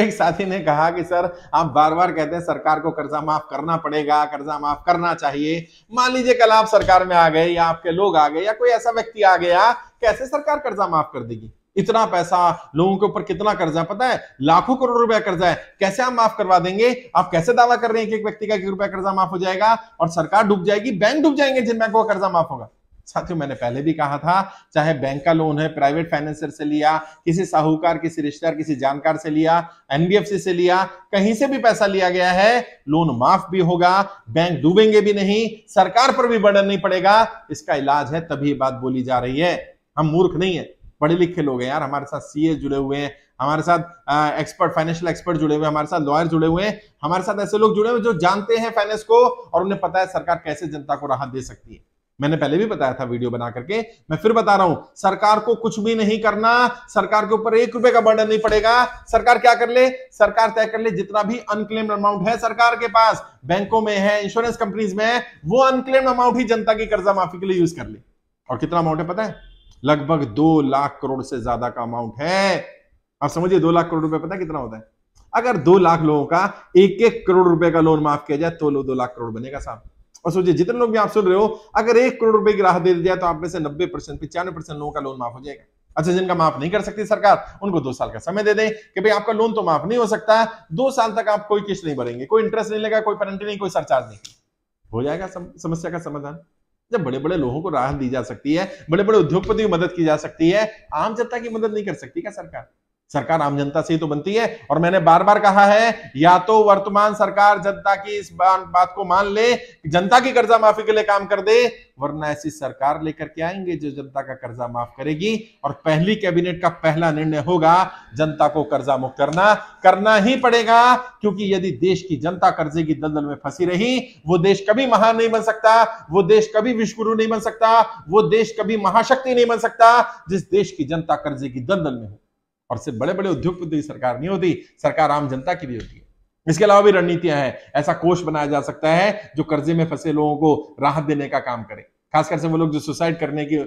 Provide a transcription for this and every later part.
एक साथी ने कहा कि सर आप बार बार कहते हैं सरकार को कर्जा माफ करना पड़ेगा कर्जा माफ करना चाहिए मान लीजिए कल आप सरकार में आ गए या आपके लोग आ गए या कोई ऐसा व्यक्ति आ गया कैसे सरकार कर्जा माफ कर देगी इतना पैसा लोगों के ऊपर कितना कर्जा पता है लाखों करोड़ रुपया कर्जा है कैसे आप माफ करवा देंगे आप कैसे दावा कर रहे हैं कि एक व्यक्ति का एक रुपया कर्जा माफ हो जाएगा और सरकार डूब जाएगी बैंक डूब जाएंगे जिन बैंकों का कर्जा माफ होगा साथियों मैंने पहले भी कहा था चाहे बैंक का लोन है प्राइवेट फाइनेंसर से लिया किसी साहूकार किसी रिश्तेदार किसी जानकार से लिया एनबीएफसी से लिया कहीं से भी पैसा लिया गया है लोन माफ भी होगा बैंक डूबेंगे भी नहीं सरकार पर भी बर्डन नहीं पड़ेगा इसका इलाज है तभी बात बोली जा रही है हम मूर्ख नहीं है पढ़े लिखे लोग हैं यार हमारे साथ सीए जुड़े हुए हैं हमारे साथ एक्सपर्ट फाइनेंशियल एक्सपर्ट जुड़े हुए हमारे साथ लॉयर जुड़े हुए हैं हमारे साथ ऐसे लोग जुड़े हुए जो जानते हैं फाइनेंस को और उन्हें पता है सरकार कैसे जनता को राहत दे सकती है मैंने पहले भी बताया था वीडियो बना करके मैं फिर बता रहा हूं सरकार को कुछ भी नहीं करना सरकार के ऊपर एक रुपए का बर्डन नहीं पड़ेगा सरकार क्या कर ले सरकार तय कर ले जितना भी अनक्लेम्ड अमाउंट है सरकार के पास बैंकों में है इंश्योरेंस कंपनीज में है वो अनक्लेम्ड अमाउंट ही जनता की कर्जा माफी के लिए यूज कर ले और कितना अमाउंट है पता है लगभग दो लाख करोड़ से ज्यादा का अमाउंट है आप समझिए दो लाख करोड़ रुपए पता है कितना होता है अगर दो लाख लोगों का एक एक करोड़ रुपए का लोन माफ किया जाए तो लो दो लाख करोड़ बनेगा साहब और सोचिए जितने लोग भी आप सुन रहे हो अगर एक करोड़ रुपए की राहत दे दी जाए तो आप में से नब्बे परसेंट पिचानवे परसेंट लोगों का लोन माफ हो जाएगा अच्छा जिनका माफ नहीं कर सकती सरकार उनको दो साल का समय दे दें कि भाई आपका लोन तो माफ नहीं हो सकता है दो साल तक आप कोई किस्त नहीं भरेंगे कोई इंटरेस्ट नहीं लेगा कोई पेनल्टी नहीं कोई सरचार्ज नहीं हो जाएगा समस्या का समाधान जब बड़े बड़े लोगों को राहत दी जा सकती है बड़े बड़े उद्योगपति की मदद की जा सकती है आम जनता की मदद नहीं कर सकती क्या सरकार सरकार आम जनता से ही तो बनती है और मैंने बार बार कहा है या तो वर्तमान सरकार जनता की इस बात को मान ले जनता की कर्जा माफी के लिए काम कर दे वरना ऐसी सरकार लेकर के आएंगे जो जनता का कर्जा माफ करेगी और पहली कैबिनेट का पहला निर्णय होगा जनता को कर्जा मुक्त करना करना ही पड़ेगा क्योंकि यदि देश की जनता कर्जे की दलदल में फंसी रही वो देश कभी महान नहीं बन सकता वो देश कभी विश्वगुरु नहीं बन सकता वो देश कभी महाशक्ति नहीं बन सकता जिस देश की जनता कर्जे की दलदल में हो और सिर्फ बड़े बड़े उद्योगपति सरकार नहीं होती सरकार आम जनता की भी होती है इसके अलावा भी रणनीतियां हैं ऐसा कोष बनाया जा सकता है जो कर्जे में फंसे लोगों को राहत देने का काम करे खासकर से वो लोग जो सुसाइड करने की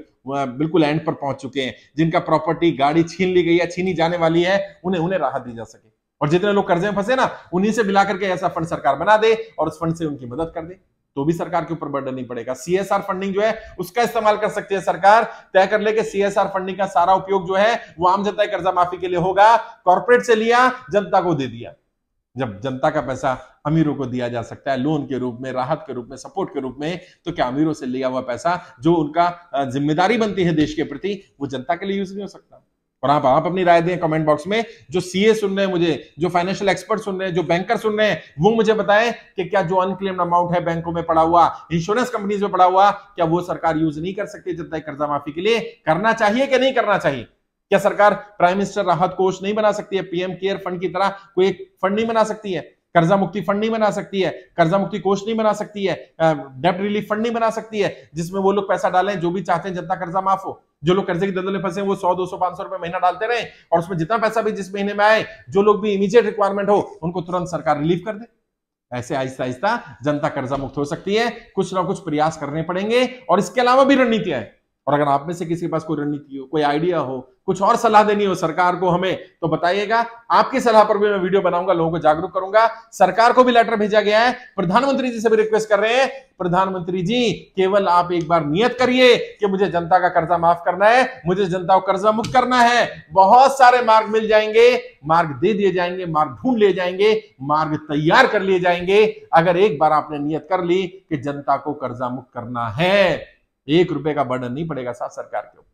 बिल्कुल एंड पर पहुंच चुके हैं जिनका प्रॉपर्टी गाड़ी छीन ली गई है छीनी जाने वाली है उन्हें उन्हें राहत दी जा सके और जितने लोग कर्जे में फंसे ना उन्हीं से मिला करके ऐसा फंड सरकार बना दे और उस फंड से उनकी मदद कर दे तो भी सरकार के ऊपर बर्डन नहीं पड़ेगा सीएसआर फंडिंग जो है उसका इस्तेमाल कर सकती है सरकार तय कर ले कि सीएसआर फंडिंग का सारा उपयोग जो है वो आम जनता के कर्जा माफी के लिए होगा कॉर्पोरेट से लिया जनता को दे दिया जब जनता का पैसा अमीरों को दिया जा सकता है लोन के रूप में राहत के रूप में सपोर्ट के रूप में तो क्या अमीरों से लिया हुआ पैसा जो उनका जिम्मेदारी बनती है देश के प्रति वो जनता के लिए यूज नहीं हो सकता और आप आप अपनी राय दें कमेंट बॉक्स में जो सीए सुन रहे हैं मुझे जो फाइनेंशियल एक्सपर्ट सुन रहे हैं जो बैंकर सुन रहे हैं वो मुझे बताएं कि क्या जो अनक्लेम्ड अमाउंट है बैंकों में पड़ा हुआ इंश्योरेंस कंपनीज में पड़ा हुआ क्या वो सरकार यूज नहीं कर सकती जनता कर्जा माफी के लिए करना चाहिए कि नहीं करना चाहिए क्या सरकार प्राइम मिनिस्टर राहत कोष नहीं बना सकती है पीएम केयर फंड की तरह कोई एक फंड नहीं बना सकती है कर्जा मुक्ति फंड नहीं बना सकती है कर्जा मुक्ति कोष नहीं बना सकती है डेप्ट रिलीफ फंड नहीं बना सकती है जिसमें वो लोग पैसा डालें जो भी चाहते हैं जनता कर्जा माफ हो जो लोग कर्जे के दलदल में फंसे वो सौ दो सौ पांच सौ रुपए महीना डालते रहे और उसमें जितना पैसा भी जिस महीने में आए जो लोग भी इमीजिएट रिक्वायरमेंट हो उनको तुरंत सरकार रिलीफ कर दे ऐसे आहिस्ता आहिस्ता जनता कर्जा मुक्त हो सकती है कुछ ना कुछ प्रयास करने पड़ेंगे और इसके अलावा भी रणनीतियां हैं और अगर आप में से किसी के पास कोई रणनीति हो कोई आइडिया हो कुछ और सलाह देनी हो सरकार को हमें तो बताइएगा आपकी सलाह पर भी मैं वीडियो बनाऊंगा लोगों को जागरूक करूंगा सरकार को भी लेटर भेजा गया है प्रधानमंत्री जी से भी रिक्वेस्ट कर रहे हैं प्रधानमंत्री जी केवल आप एक बार नियत करिए कि मुझे जनता का कर्जा माफ करना है मुझे जनता को कर्जा मुक्त करना है बहुत सारे मार्ग मिल जाएंगे मार्ग दे दिए जाएंगे मार्ग ढूंढ लिए जाएंगे मार्ग तैयार कर लिए जाएंगे अगर एक बार आपने नियत कर ली कि जनता को कर्जा मुक्त करना है एक रुपए का बर्डन नहीं पड़ेगा साथ सरकार के ऊपर